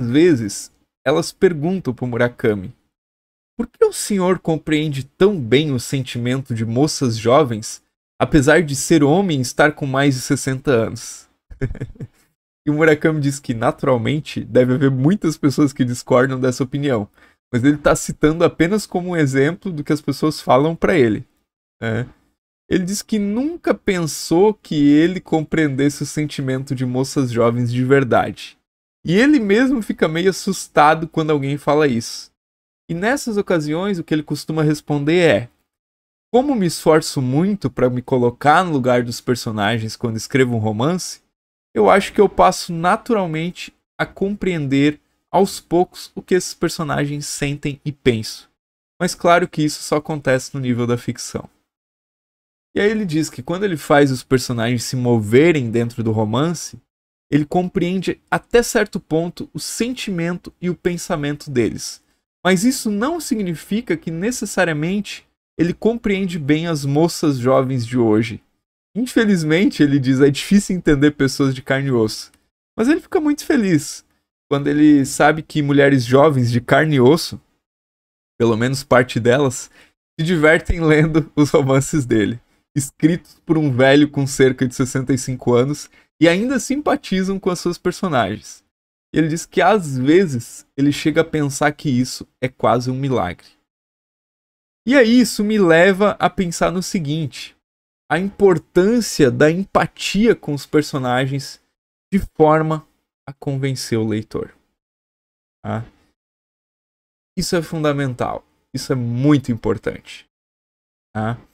vezes elas perguntam para Murakami: Por que o senhor compreende tão bem o sentimento de moças jovens, apesar de ser homem e estar com mais de 60 anos? e o Murakami diz que, naturalmente, deve haver muitas pessoas que discordam dessa opinião, mas ele está citando apenas como um exemplo do que as pessoas falam para ele. Né? Ele diz que nunca pensou que ele compreendesse o sentimento de moças jovens de verdade. E ele mesmo fica meio assustado quando alguém fala isso. E nessas ocasiões, o que ele costuma responder é: Como me esforço muito para me colocar no lugar dos personagens quando escrevo um romance, eu acho que eu passo naturalmente a compreender aos poucos o que esses personagens sentem e pensam. Mas claro que isso só acontece no nível da ficção. E aí ele diz que quando ele faz os personagens se moverem dentro do romance, ele compreende até certo ponto o sentimento e o pensamento deles. Mas isso não significa que necessariamente ele compreende bem as moças jovens de hoje. Infelizmente, ele diz, é difícil entender pessoas de carne e osso. Mas ele fica muito feliz quando ele sabe que mulheres jovens de carne e osso, pelo menos parte delas, se divertem lendo os romances dele escritos por um velho com cerca de 65 anos e ainda simpatizam com as suas personagens. Ele diz que às vezes ele chega a pensar que isso é quase um milagre. E aí isso me leva a pensar no seguinte: a importância da empatia com os personagens de forma a convencer o leitor. Tá? Isso é fundamental, isso é muito importante. Tá?